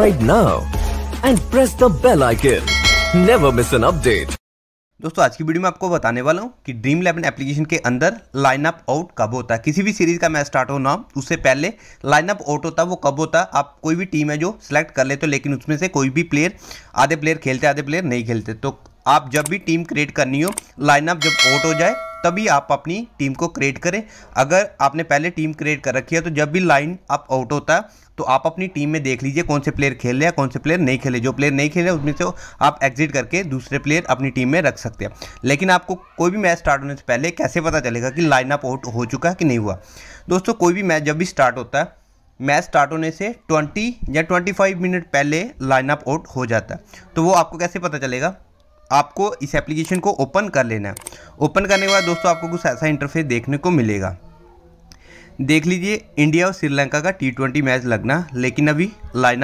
right now and press the bell icon. Never miss an update. दोस्तों आज की video में आपको बताने वाला हूँ कि ड्रीम इलेवन एप्लीकेशन के अंदर लाइनअप आउट कब होता है किसी भी सीरीज का मैच स्टार्ट होना उससे पहले लाइनअप आउट होता है वो कब होता है आप कोई भी टीम है जो सिलेक्ट कर लेते हो लेकिन उसमें से कोई भी प्लेयर आधे प्लेयर खेलते आधे प्लेयर नहीं खेलते तो आप जब भी टीम क्रिएट करनी हो लाइनअप जब आउट हो जाए तभी आप अपनी टीम को क्रिएट करें अगर आपने पहले टीम क्रिएट कर रखी है तो जब भी लाइन आप आउट होता है तो आप अपनी टीम में देख लीजिए कौन से प्लेयर खेल रहे हैं कौन से प्लेयर नहीं खेले जो प्लेयर नहीं खेले उसमें से आप एग्जिट करके दूसरे प्लेयर अपनी टीम में रख सकते हैं लेकिन आपको कोई भी मैच स्टार्ट होने से पहले कैसे पता चलेगा कि लाइन अप आउट हो चुका है कि नहीं हुआ दोस्तों कोई भी मैच जब भी स्टार्ट होता है मैच स्टार्ट होने से 20 या 25 मिनट पहले लाइनअप आउट हो जाता है तो वो आपको कैसे पता चलेगा आपको इस एप्लीकेशन को ओपन कर लेना है ओपन करने के बाद दोस्तों आपको कुछ ऐसा इंटरफेस देखने को मिलेगा देख लीजिए इंडिया और श्रीलंका का टी ट्वेंटी मैच लगना लेकिन अभी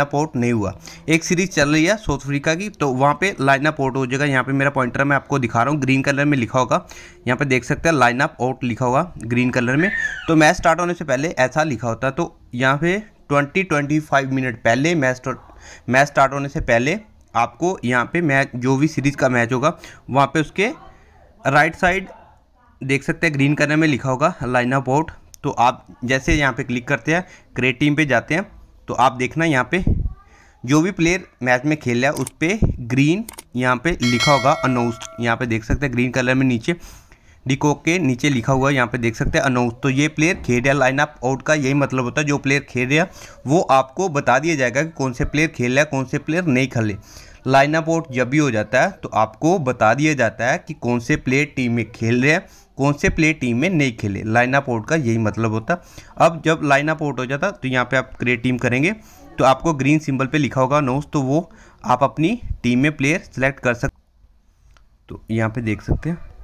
अप आउट नहीं हुआ एक सीरीज चल रही है साउथ अफ्रीका की तो वहाँ पे अप आउट हो जाएगा यहाँ पे मेरा पॉइंटर मैं आपको दिखा रहा हूँ ग्रीन कलर में लिखा होगा यहाँ पे देख सकते हैं अप आउट लिखा होगा ग्रीन कलर में तो मैच स्टार्ट होने से पहले ऐसा लिखा होता तो यहाँ पे ट्वेंटी ट्वेंटी फाइव मिनट पहले मैच मैच स्टार्ट होने से पहले आपको यहाँ पे मैच जो भी सीरीज़ का मैच होगा वहाँ पे उसके राइट साइड देख सकते हैं ग्रीन कलर में लिखा होगा लाइन अप आउट तो आप जैसे यहाँ पे क्लिक करते हैं क्रेट टीम पे जाते हैं तो आप देखना यहाँ पे जो भी प्लेयर मैच में खेल रहा है उस पर ग्रीन यहाँ पे लिखा होगा अनाउंस यहाँ पे देख सकते हैं ग्रीन कलर में नीचे डिको के नीचे लिखा हुआ है यहाँ पे देख सकते हैं अनाउंस तो ये प्लेयर खेल रहा लाइन अप आउट का यही मतलब होता है जो प्लेयर खेल रहा वो आपको बता दिया जाएगा कि कौन से प्लेयर खेल रहा है कौन से प्लेयर नहीं खेले लाइन अप आउट जब भी हो जाता है तो आपको बता दिया जाता है कि कौन से प्लेयर टीम में खेल रहे हैं कौन से प्लेयर टीम में नहीं खेले लाइन अप आउट का यही मतलब होता अब जब लाइन अप आउट हो जाता तो यहाँ पर आप क्रिएट टीम करेंगे तो आपको ग्रीन सिंबल पर लिखा होगा अनाउंस तो वो आप अपनी टीम में प्लेयर सेलेक्ट कर सकते तो यहाँ पर देख सकते हैं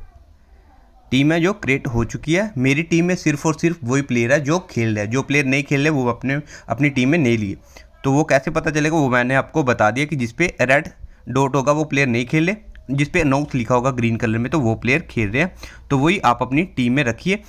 टीम है जो क्रिएट हो चुकी है मेरी टीम में सिर्फ और सिर्फ वही प्लेयर है जो खेल रहे हैं जो प्लेयर नहीं खेल रहे वो अपने अपनी टीम में नहीं लिए तो वो कैसे पता चलेगा वो मैंने आपको बता दिया कि जिसपे रेड डॉट होगा वो प्लेयर नहीं खेल जिस पे अनाउंस लिखा होगा ग्रीन कलर में तो वो प्लेयर खेल रहे हैं तो वही आप अपनी टीम में रखिए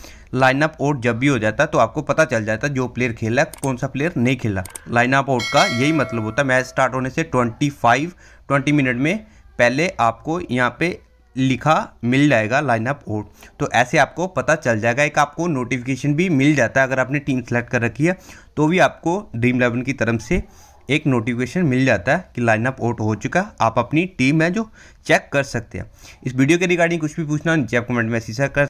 लाइनअप आउट जब भी हो जाता है तो आपको पता चल जाता है जो प्लेयर खेल रहा है कौन सा प्लेयर नहीं खेल रहा लाइनअप आउट का यही मतलब होता है मैच स्टार्ट होने से ट्वेंटी फाइव ट्वेंटी मिनट में पहले आपको यहाँ पे लिखा मिल जाएगा लाइन अप और तो ऐसे आपको पता चल जाएगा एक आपको नोटिफिकेशन भी मिल जाता है अगर आपने टीम सेलेक्ट कर रखी है तो भी आपको ड्रीम इलेवन की तरफ से एक नोटिफिकेशन मिल जाता है कि लाइनअप आउट हो चुका है आप अपनी टीम है जो चेक कर सकते हैं इस वीडियो के रिगार्डिंग कुछ भी पूछना नीचे आप कमेंट में कर